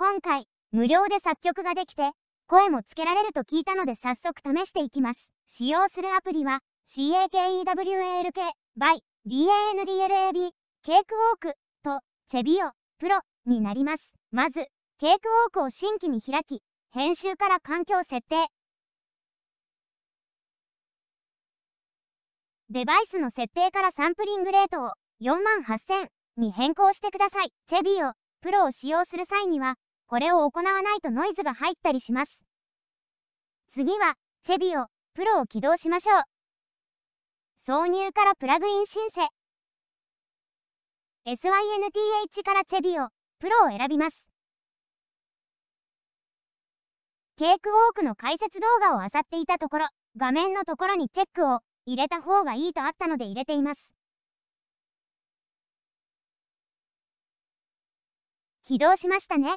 今回、無料で作曲ができて、声もつけられると聞いたので早速試していきます。使用するアプリは、CAKEWALK by BANDLAB ケークウォークとチェビオプロになります。まず、ケークウォークを新規に開き、編集から環境設定。デバイスの設定からサンプリングレートを4 8000に変更してください。チェビオプロを使用する際には、これを行わないとノイズが入ったりします。次は、チェビオ、プロを起動しましょう。挿入からプラグイン申請。SYNTH からチェビオ、プロを選びます。ケークウォークの解説動画を漁っていたところ、画面のところにチェックを入れた方がいいとあったので入れています。起動しましたね。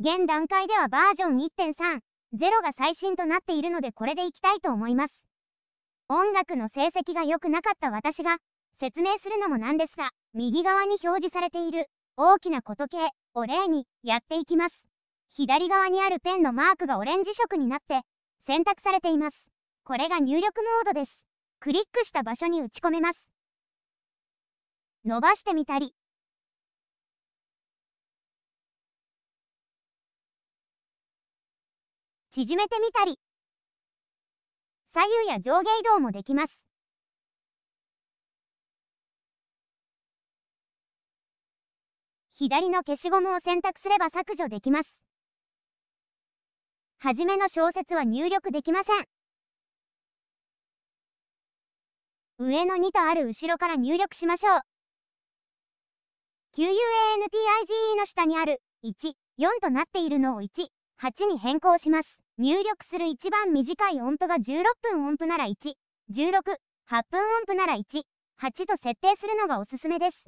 現段階ではバージョン1.30が最新となっているのでこれでいきたいと思います。音楽の成績が良くなかった私が説明するのもなんですが、右側に表示されている大きなこと系を例にやっていきます。左側にあるペンのマークがオレンジ色になって選択されています。これが入力モードです。クリックした場所に打ち込めます。伸ばしてみたり、縮めてみたり左右や上下移動もできます左の消しゴムを選択すれば削除できますはじめの小説は入力できません上の2とある後ろから入力しましょう QUANTIGE の下にある14となっているのを18に変更します入力する一番短い音符が16分音符なら1、16、8分音符なら1、8と設定するのがおすすめです。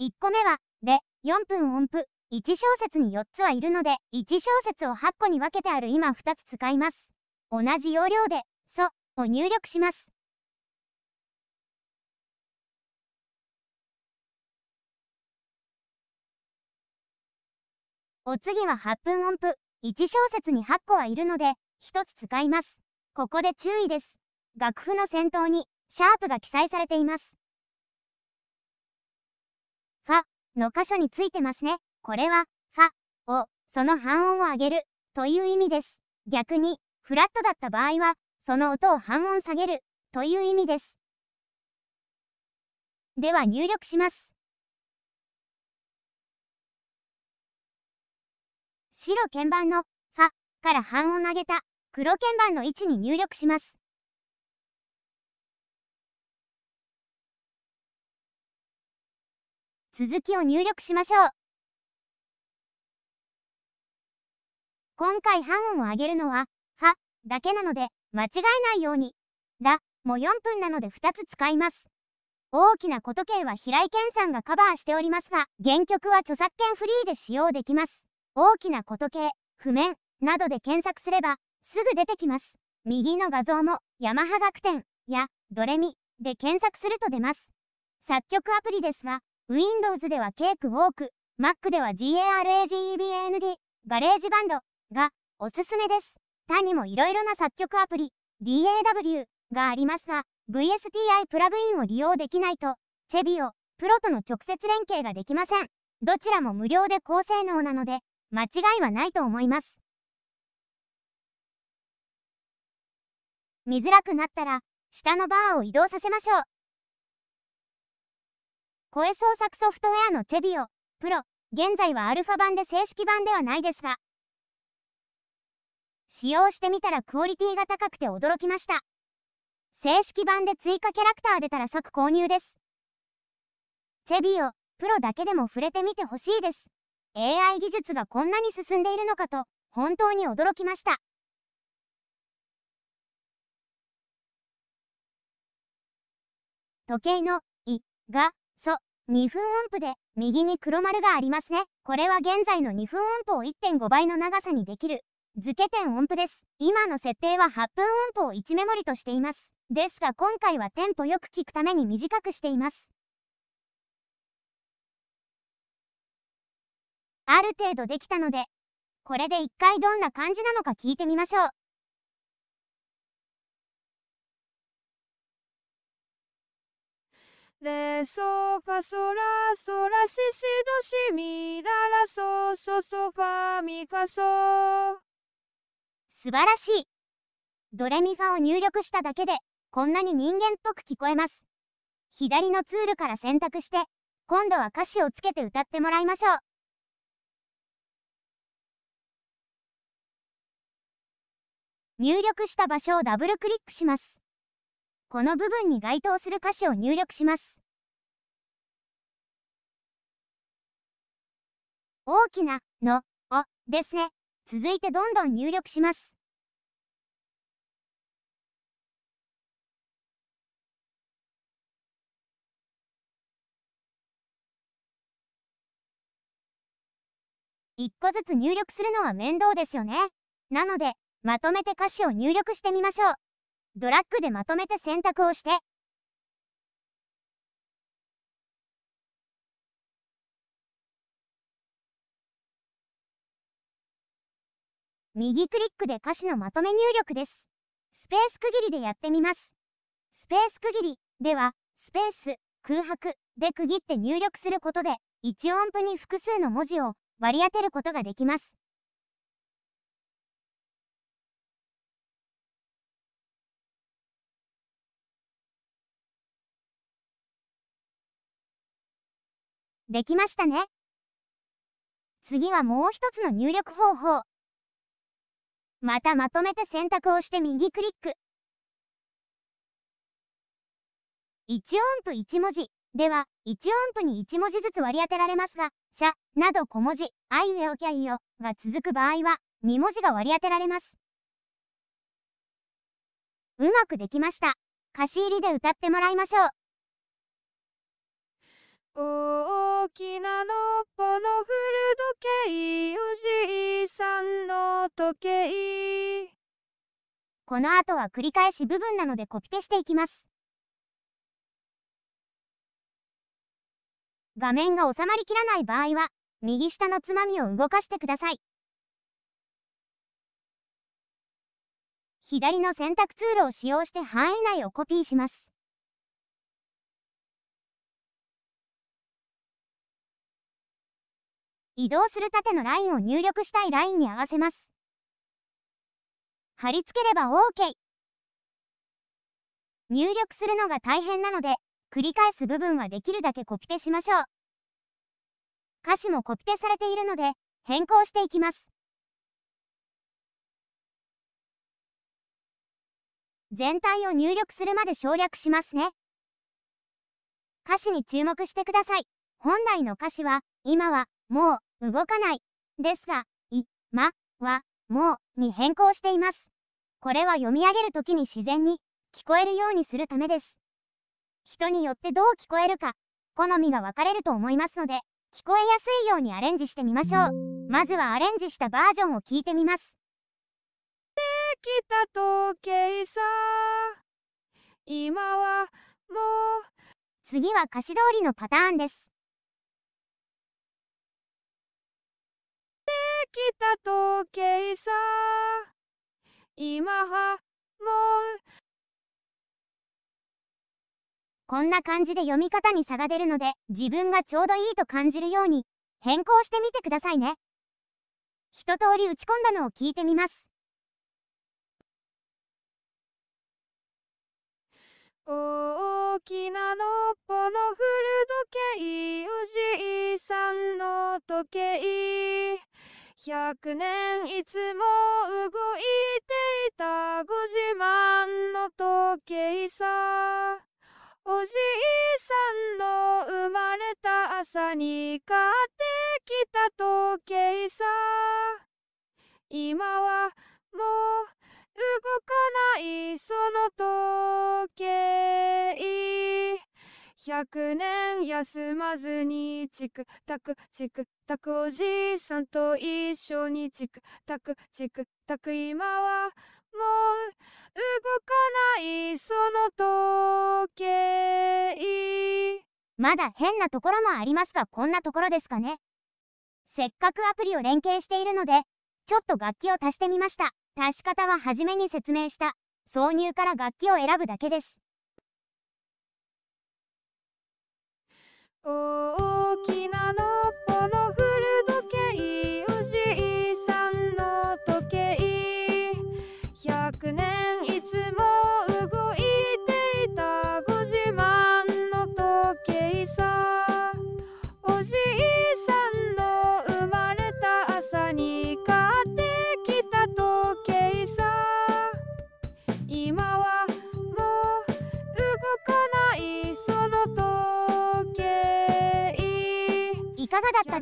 1個目は、で、4分音符、1小節に4つはいるので、1小節を8個に分けてある今2つ使います。同じ要領で、ソを入力します。お次は8分音符。1小節に8個はいるので、1つ使います。ここで注意です。楽譜の先頭に、シャープが記載されています。ファの箇所についてますね。これは、ファを、その半音を上げる、という意味です。逆に、フラットだった場合は、その音を半音下げる、という意味です。では入力します。白鍵盤のファから半を投げた黒鍵盤の位置に入力します。続きを入力しましょう。今回半音を上げるのは、は、だけなので、間違えないように、ら、も4分なので2つ使います。大きなこと形は平井健さんがカバーしておりますが、原曲は著作権フリーで使用できます。大きなこと系、譜面などで検索すればすぐ出てきます。右の画像もヤマハ楽天やドレミで検索すると出ます。作曲アプリですが、Windows ではケークウォーク、Mac では GARAGEBAND、ガレージバンドがおすすめです。他にもいろいろな作曲アプリ、DAW がありますが、VSTI プラグインを利用できないと、チェビオ、プロとの直接連携ができません。どちらも無料で高性能なので、間違いはないと思います。見づらくなったら、下のバーを移動させましょう。声創作ソフトウェアのチェビオ、プロ、現在はアルファ版で正式版ではないですが、使用してみたらクオリティが高くて驚きました。正式版で追加キャラクター出たら即購入です。チェビオ、プロだけでも触れてみてほしいです。AI 技術がこんなに進んでいるのかと本当に驚きました。時計の「い」が「そ」2分音符で右に黒丸がありますね。これは現在の2分音符を1.5倍の長さにできる付け点音符です。今の設定は8分音符を1メモリとしています。ですが今回はテンポよく聞くために短くしています。ある程度できたので、これで一回どんな感じなのか聞いてみましょう。レソファソラソラシシドシミララソソソファミファソ素晴らしいドレミファを入力しただけでこんなに人間っぽく聞こえます左のツールから選択して今度は歌詞をつけて歌ってもらいましょう入力した場所をダブルクリックします。この部分に該当する歌詞を入力します。大きな、の、お、ですね。続いてどんどん入力します。一個ずつ入力するのは面倒ですよね。なので、まとめて歌詞を入力してみましょう。ドラッグでまとめて選択をして、右クリックで歌詞のまとめ入力です。スペース区切りでやってみます。スペース区切りでは、スペース、空白で区切って入力することで、1音符に複数の文字を割り当てることができます。できましたね。次はもう一つの入力方法。またまとめて選択をして右クリック。1音符1文字では1音符に1文字ずつ割り当てられますが、しゃなど小文字、あいうえおきゃいよが続く場合は2文字が割り当てられます。うまくできました。歌詞入りで歌ってもらいましょう。大きなのっぽの古時計おじいさんの時計この後は繰り返し部分なのでコピペしていきます画面が収まりきらない場合は右下のつまみを動かしてください左の選択ツールを使用して範囲内をコピーします移動する縦のラインを入力したいラインに合わせます。貼り付ければ OK。入力するのが大変なので、繰り返す部分はできるだけコピペしましょう。歌詞もコピペされているので、変更していきます。全体を入力するまで省略しますね。歌詞に注目してください。本来の歌詞は、今はもう動かないですが、い、ま、は、もうに変更しています。これは読み上げるときに自然に聞こえるようにするためです。人によってどう聞こえるか、好みが分かれると思いますので、聞こえやすいようにアレンジしてみましょう。まずはアレンジしたバージョンを聞いてみます。できた時計さ、今はもう。次は歌詞通りのパターンです。きた時計さ今はもうこんな感じで読み方に差が出るので自分がちょうどいいと感じるように変更してみてくださいね一通り打ち込んだのを聞いてみます大きなのっぽの古時計おじいさんの時計百年いつも動いていたご自慢の時計さおじいさんの生まれた朝に買ってきた時計さ今はもう動かないその時計100年休まずにチクタクチクタクおじいさんと一緒にチクタクチクタク今はもう動かないその時計まだ変なところもありますがこんなところですかねせっかくアプリを連携しているのでちょっと楽器を足してみました足し方は初めに説明した挿入から楽器を選ぶだけです大きなの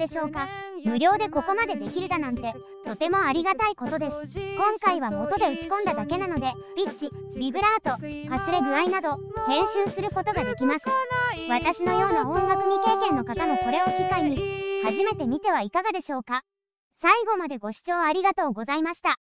でしょうか無料でここまでできるだなんてとてもありがたいことです今回は元で打ち込んだだけなのでピッチビブラートかすれ具合など編集することができます私のような音楽未経験の方もこれを機会に初めて見てはいかがでしょうか最後までご視聴ありがとうございました